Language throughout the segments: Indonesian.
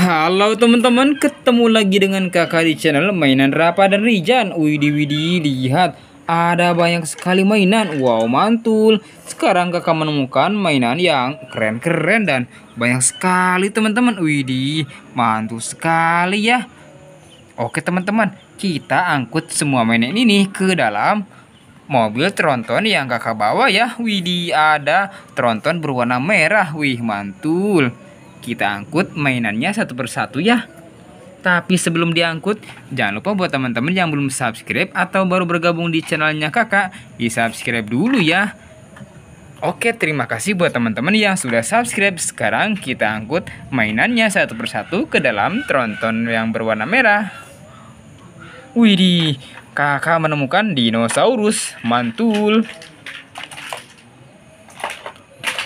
Halo teman-teman, ketemu lagi dengan kakak di channel mainan Rapa dan Rijan Widi Widi, lihat ada banyak sekali mainan Wow mantul Sekarang kakak menemukan mainan yang keren-keren dan banyak sekali teman-teman Widi, mantul sekali ya Oke teman-teman, kita angkut semua mainan ini ke dalam mobil tronton yang kakak bawa ya Widi, ada tronton berwarna merah Wih mantul kita angkut mainannya satu persatu ya. Tapi sebelum diangkut, jangan lupa buat teman-teman yang belum subscribe atau baru bergabung di channelnya kakak, di subscribe dulu ya. Oke, terima kasih buat teman-teman yang sudah subscribe. Sekarang kita angkut mainannya satu persatu ke dalam tronton yang berwarna merah. Widih, kakak menemukan dinosaurus. Mantul.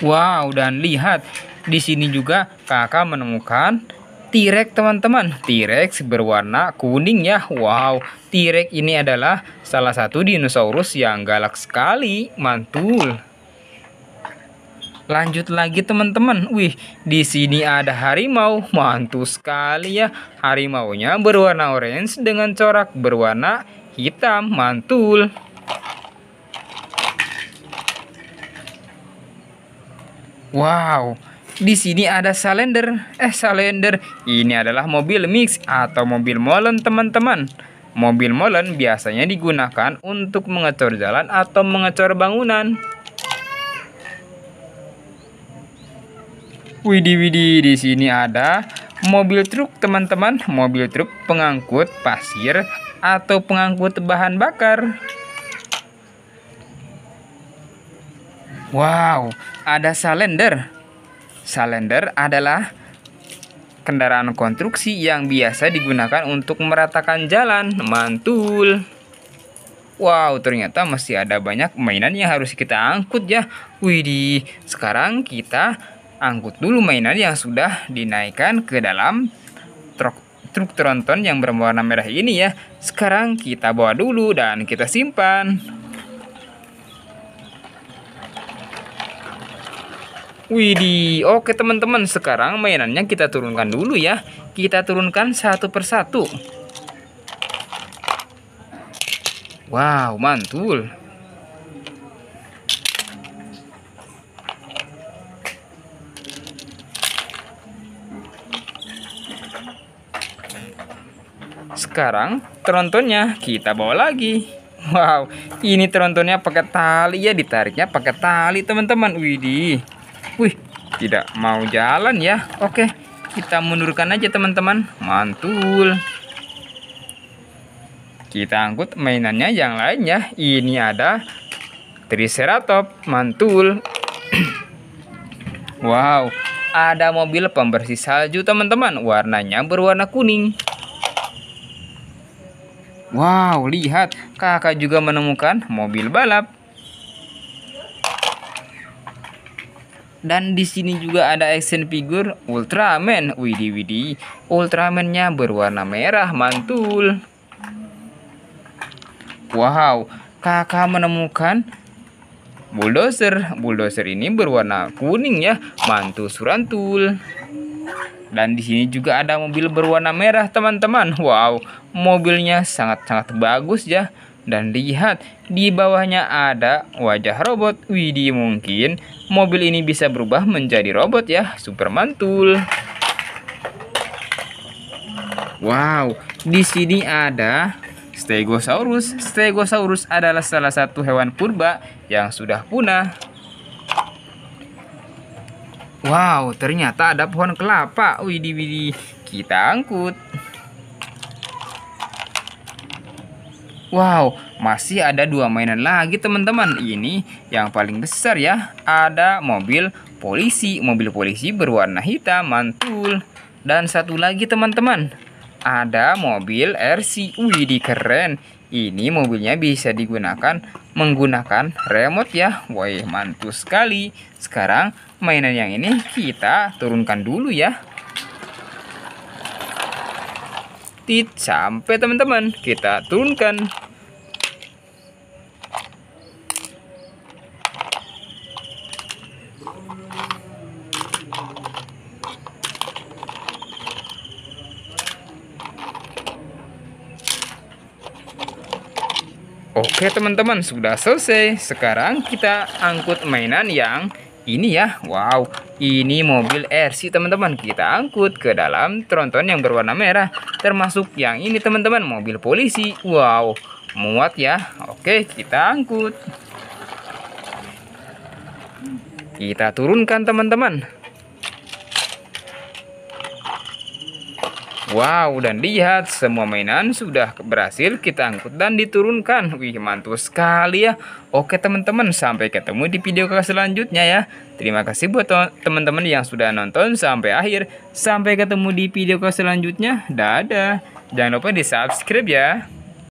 Wow, dan lihat, di sini juga kakak menemukan T-Rex teman-teman T-Rex berwarna kuning ya Wow T-Rex ini adalah salah satu dinosaurus yang galak sekali Mantul Lanjut lagi teman-teman Wih di sini ada harimau Mantul sekali ya harimau nya berwarna orange dengan corak berwarna hitam Mantul Wow di sini ada salender. Eh, salender. Ini adalah mobil mix atau mobil molen, teman-teman. Mobil molen biasanya digunakan untuk mengecor jalan atau mengecor bangunan. Widih widih, di sini ada mobil truk, teman-teman. Mobil truk pengangkut pasir atau pengangkut bahan bakar. Wow, ada salender. Salender adalah kendaraan konstruksi yang biasa digunakan untuk meratakan jalan. Mantul. Wow, ternyata masih ada banyak mainan yang harus kita angkut ya. Widih, sekarang kita angkut dulu mainan yang sudah dinaikkan ke dalam truk truk tronton yang berwarna merah ini ya. Sekarang kita bawa dulu dan kita simpan. Widi, oke teman-teman sekarang mainannya kita turunkan dulu ya Kita turunkan satu persatu Wow, mantul Sekarang trontonnya kita bawa lagi Wow, ini trontonnya pakai tali ya Ditariknya pakai tali teman-teman Widih Wih, tidak mau jalan ya. Oke, kita mundurkan aja teman-teman. Mantul. Kita angkut mainannya yang lain ya. Ini ada Triceratops. Mantul. wow, ada mobil pembersih salju teman-teman. Warnanya berwarna kuning. Wow, lihat. Kakak juga menemukan mobil balap. Dan di sini juga ada action figure Ultraman. Widi Widi, Ultramannya berwarna merah, mantul. Wow, kakak menemukan bulldozer. Bulldozer ini berwarna kuning ya, mantul surantul. Dan di sini juga ada mobil berwarna merah, teman-teman. Wow, mobilnya sangat-sangat bagus ya. Dan lihat, di bawahnya ada wajah robot. Widih, mungkin mobil ini bisa berubah menjadi robot ya. Super mantul. Wow, di sini ada Stegosaurus. Stegosaurus adalah salah satu hewan purba yang sudah punah. Wow, ternyata ada pohon kelapa. Widih, widih. Kita angkut. Wow, masih ada dua mainan lagi teman-teman. Ini yang paling besar ya. Ada mobil polisi. Mobil polisi berwarna hitam, mantul. Dan satu lagi teman-teman. Ada mobil RC. di keren. Ini mobilnya bisa digunakan menggunakan remote ya. Wah, mantul sekali. Sekarang mainan yang ini kita turunkan dulu ya. tit sampai teman-teman kita turunkan Oke teman-teman sudah selesai sekarang kita angkut mainan yang ini ya. Wow, ini mobil RC teman-teman. Kita angkut ke dalam tronton yang berwarna merah. Termasuk yang ini teman-teman, mobil polisi. Wow, muat ya. Oke, kita angkut. Kita turunkan teman-teman. Wow, dan lihat semua mainan sudah berhasil kita angkut dan diturunkan. Wih, mantul sekali ya. Oke teman-teman, sampai ketemu di video selanjutnya ya. Terima kasih buat teman-teman yang sudah nonton sampai akhir. Sampai ketemu di video selanjutnya. Dadah. Jangan lupa di subscribe ya.